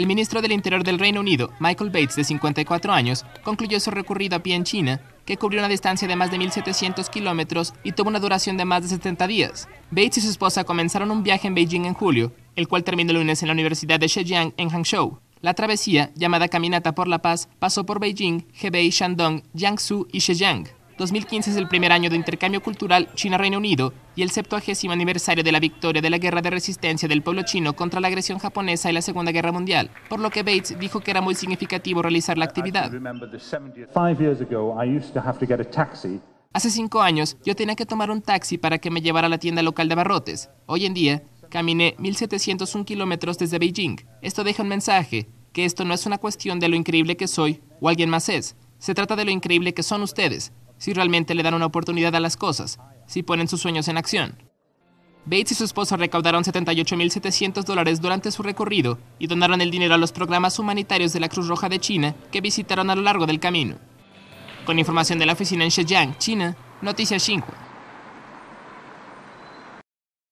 El ministro del Interior del Reino Unido, Michael Bates, de 54 años, concluyó su recorrido a pie en China, que cubrió una distancia de más de 1.700 kilómetros y tuvo una duración de más de 70 días. Bates y su esposa comenzaron un viaje en Beijing en julio, el cual terminó el lunes en la Universidad de Zhejiang en Hangzhou. La travesía, llamada Caminata por la Paz, pasó por Beijing, Hebei, Shandong, Jiangsu y Zhejiang. 2015 es el primer año de intercambio cultural China-Reino Unido y el 70 aniversario de la victoria de la Guerra de Resistencia del pueblo chino contra la agresión japonesa y la Segunda Guerra Mundial, por lo que Bates dijo que era muy significativo realizar la actividad. Hace cinco años yo tenía que tomar un taxi para que me llevara a la tienda local de Barrotes. Hoy en día caminé 1.701 kilómetros desde Beijing. Esto deja un mensaje, que esto no es una cuestión de lo increíble que soy o alguien más es. Se trata de lo increíble que son ustedes, si realmente le dan una oportunidad a las cosas, si ponen sus sueños en acción. Bates y su esposa recaudaron 78.700 dólares durante su recorrido y donaron el dinero a los programas humanitarios de la Cruz Roja de China que visitaron a lo largo del camino. Con información de la oficina en Zhejiang, China, Noticias Xinhua.